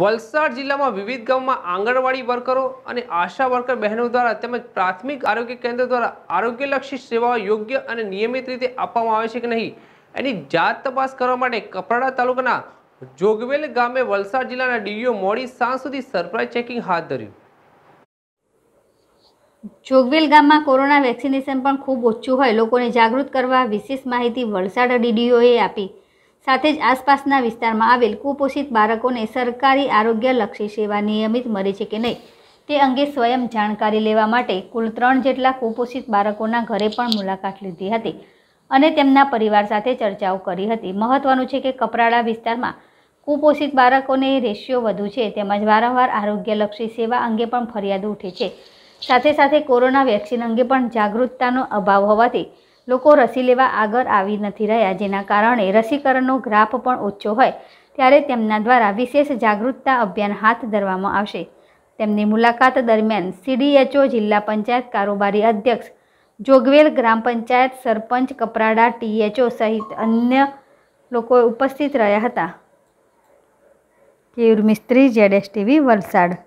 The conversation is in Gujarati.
વલસાડ જિલ્લામાં વિવિધ ગામમાં આંગણવાડી વર્કરો અને આશા વર્કર બહેનો દ્વારા તેમજ પ્રાથમિક આરોગ્ય કેન્દ્ર દ્વારા આરોગ્યલક્ષી સેવાઓ યોગ્ય અને નિયમિત રીતે આપવામાં આવે છે કે નહીં એની જાત તપાસ કરવા માટે કપરાડા તાલુકાના જોગવેલ ગામે વલસાડ જિલ્લાના ડીડીઓ મોડી સાંજ સુધી સરપ્રાઇઝ ચેકિંગ હાથ ધર્યું જોગવેલ ગામમાં કોરોના વેક્સિનેશન પણ ખૂબ ઓછું હોય લોકોને જાગૃત કરવા વિશેષ માહિતી વલસાડ ડીડીઓએ આપી સાથે જ આસપાસના વિસ્તારમાં આવેલ કુપોષિત બાળકોને સરકારી આરોગ્યલક્ષી સેવા નિયમિત મળે છે કે નહીં તે અંગે સ્વયં જાણકારી લેવા માટે કુલ ત્રણ જેટલા કુપોષિત બાળકોના ઘરે પણ મુલાકાત લીધી હતી અને તેમના પરિવાર સાથે ચર્ચાઓ કરી હતી મહત્વનું છે કે કપરાડા વિસ્તારમાં કુપોષિત બાળકોને રેશિયો વધુ છે તેમજ વારંવાર આરોગ્યલક્ષી સેવા અંગે પણ ફરિયાદ ઉઠે છે સાથે સાથે કોરોના વેક્સિન અંગે પણ જાગૃતતાનો અભાવ હોવાથી લોકો રસી લેવા આગળ આવી નથી રહ્યા જેના કારણે રસીકરણનો ગ્રાફ પણ ઓછો હોય ત્યારે તેમના દ્વારા વિશેષ જાગૃતતા અભિયાન હાથ ધરવામાં આવશે તેમની મુલાકાત દરમિયાન સીડીએચઓ જિલ્લા પંચાયત કારોબારી અધ્યક્ષ જોગવેલ ગ્રામ પંચાયત સરપંચ કપરાડા ટીએચઓ સહિત અન્ય લોકો ઉપસ્થિત રહ્યા હતા Keyur Mistry Z S TV Valsad